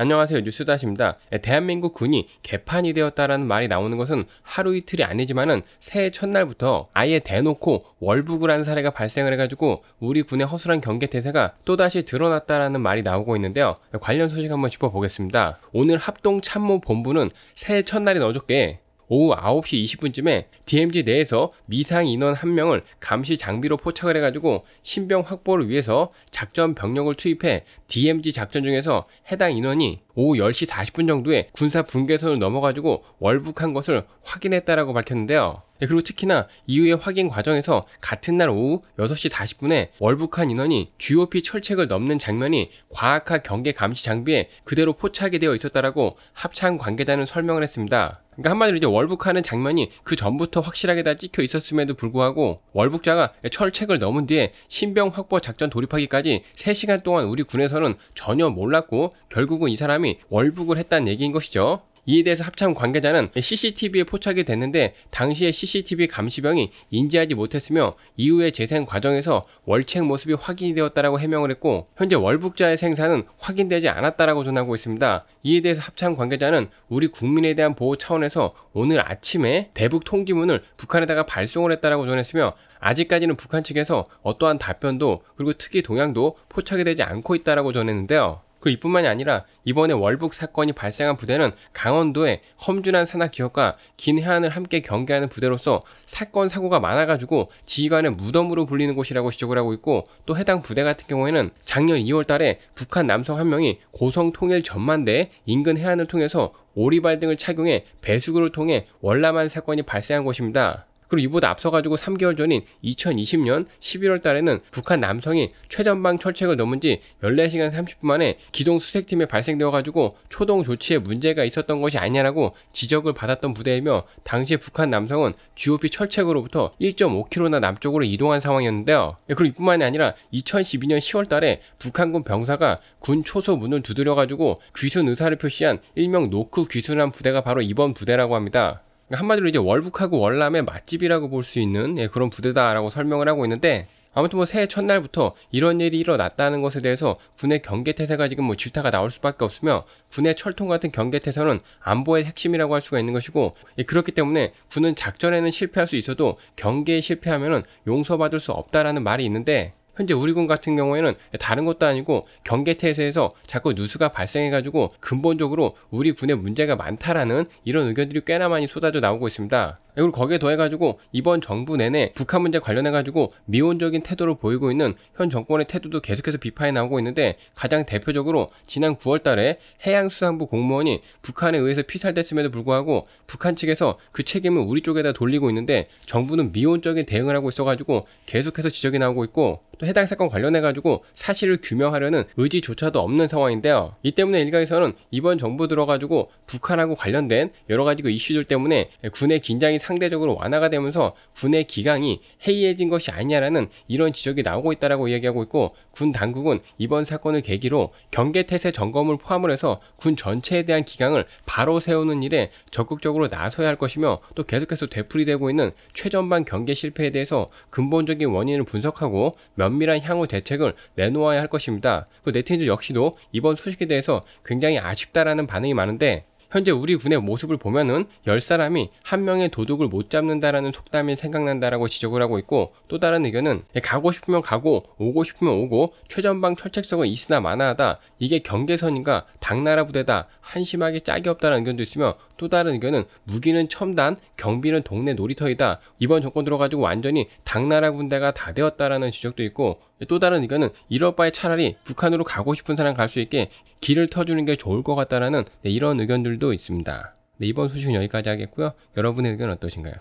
안녕하세요 뉴스다시입니다. 예, 대한민국 군이 개판이 되었다라는 말이 나오는 것은 하루 이틀이 아니지만은 새해 첫날부터 아예 대놓고 월북을 한 사례가 발생을 해가지고 우리 군의 허술한 경계 태세가 또다시 드러났다라는 말이 나오고 있는데요. 예, 관련 소식 한번 짚어보겠습니다. 오늘 합동참모본부는 새해 첫날인 어저께 오후 9시 20분쯤에 DMZ 내에서 미상 인원 한 명을 감시 장비로 포착을 해가지고 신병 확보를 위해서 작전 병력을 투입해 DMZ 작전 중에서 해당 인원이 오후 10시 40분 정도에 군사 분계선을 넘어가지고 월북한 것을 확인했다라고 밝혔는데요. 예, 그리고 특히나 이후의 확인 과정에서 같은 날 오후 6시 40분에 월북한 인원이 GOP 철책을 넘는 장면이 과학화 경계 감시 장비에 그대로 포착이 되어 있었다라고 합창 관계자는 설명을 했습니다. 그러니까 한마디로 이제 월북하는 장면이 그 전부터 확실하게 다 찍혀 있었음에도 불구하고 월북자가 철책을 넘은 뒤에 신병 확보 작전 돌입하기까지 3시간 동안 우리 군에서는 전혀 몰랐고 결국은 이 사람이 사람이 월북을 했다는 얘기인 것이죠. 이에 대해서 합참 관계자는 CCTV에 포착이 됐는데 당시에 CCTV 감시병이 인지하지 못했으며 이후에 재생 과정에서 월책 모습이 확인이 되었다라고 해명을 했고 현재 월북자의 생산은 확인되지 않았다라고 전하고 있습니다. 이에 대해서 합참 관계자는 우리 국민에 대한 보호 차원에서 오늘 아침에 대북 통지문을 북한에다가 발송을 했다라고 전했으며 아직까지는 북한 측에서 어떠한 답변도 그리고 특히 동향도 포착이 되지 않고 있다라고 전했는데요. 그 이뿐만이 아니라 이번에 월북 사건이 발생한 부대는 강원도의 험준한 산악 기역과긴 해안을 함께 경계하는 부대로서 사건 사고가 많아가지고 지휘관의 무덤으로 불리는 곳이라고 지적을 하고 있고 또 해당 부대 같은 경우에는 작년 2월달에 북한 남성 한 명이 고성 통일 전만대 인근 해안을 통해서 오리발 등을 착용해 배수구를 통해 월남한 사건이 발생한 곳입니다 그리고 이보다 앞서가지고 3개월 전인 2020년 11월 달에는 북한 남성이 최전방 철책을 넘은 지 14시간 30분 만에 기동 수색팀에 발생되어가지고 초동 조치에 문제가 있었던 것이 아니냐라고 지적을 받았던 부대이며 당시에 북한 남성은 GOP 철책으로부터 1.5km나 남쪽으로 이동한 상황이었는데요. 예, 그리고 이뿐만이 아니라 2012년 10월 달에 북한군 병사가 군 초소 문을 두드려가지고 귀순 의사를 표시한 일명 노크 귀순한 부대가 바로 이번 부대라고 합니다. 그러니까 한마디로 이제 월북하고 월남의 맛집이라고 볼 수 있는 예, 그런 부대다라고 설명을 하고 있는데 아무튼 뭐 새해 첫날부터 이런 일이 일어났다는 것에 대해서 군의 경계태세가 지금 뭐 질타가 나올 수밖에 없으며 군의 철통 같은 경계태세는 안보의 핵심이라고 할 수가 있는 것이고 예, 그렇기 때문에 군은 작전에는 실패할 수 있어도 경계에 실패하면 용서받을 수 없다라는 말이 있는데 현재 우리군 같은 경우에는 다른 것도 아니고 경계태세에서 자꾸 누수가 발생해가지고 근본적으로 우리 군에 문제가 많다라는 이런 의견들이 꽤나 많이 쏟아져 나오고 있습니다. 그리고 거기에 더해가지고 이번 정부 내내 북한 문제 관련해가지고 미온적인 태도를 보이고 있는 현 정권의 태도도 계속해서 비판이 나오고 있는데 가장 대표적으로 지난 9월 달에 해양수산부 공무원이 북한에 의해서 피살됐음에도 불구하고 북한 측에서 그 책임을 우리 쪽에다 돌리고 있는데 정부는 미온적인 대응을 하고 있어가지고 계속해서 지적이 나오고 있고 또 해당 사건 관련해가지고 사실을 규명하려는 의지조차도 없는 상황인데요. 이 때문에 일각에서는 이번 정부 들어가지고 북한하고 관련된 여러가지 그 이슈들 때문에 군의 긴장이 상 상대적으로 완화가 되면서 군의 기강이 해이해진 것이 아니냐라는 이런 지적이 나오고 있다라고 이야기하고 있고 군 당국은 이번 사건을 계기로 경계태세 점검을 포함을 해서 군 전체에 대한 기강을 바로 세우는 일에 적극적으로 나서야 할 것이며 또 계속해서 되풀이되고 있는 최전방 경계 실패에 대해서 근본적인 원인을 분석하고 면밀한 향후 대책을 내놓아야 할 것입니다. 또 그 네티즌 역시도 이번 소식에 대해서 굉장히 아쉽다라는 반응이 많은데 현재 우리 군의 모습을 보면은 10사람이 한 명의 도둑을 못 잡는다라는 속담이 생각난다라고 지적을 하고 있고 또 다른 의견은 예, 가고 싶으면 가고 오고 싶으면 오고 최전방 철책성은 있으나 마나하다 이게 경계선인가 당나라 부대다 한심하게 짝이 없다는 의견도 있으며 또 다른 의견은 무기는 첨단 경비는 동네 놀이터이다 이번 정권 들어가지고 완전히 당나라 군대가 다 되었다라는 지적도 있고 또 다른 의견은 1럴 바에 차라리 북한으로 가고 싶은 사람 갈 수 있게 길을 터주는 게 좋을 것 같다라는 네, 이런 의견들도 있습니다. 네, 이번 소식은 여기까지 하겠고요. 여러분의 의견 어떠신가요?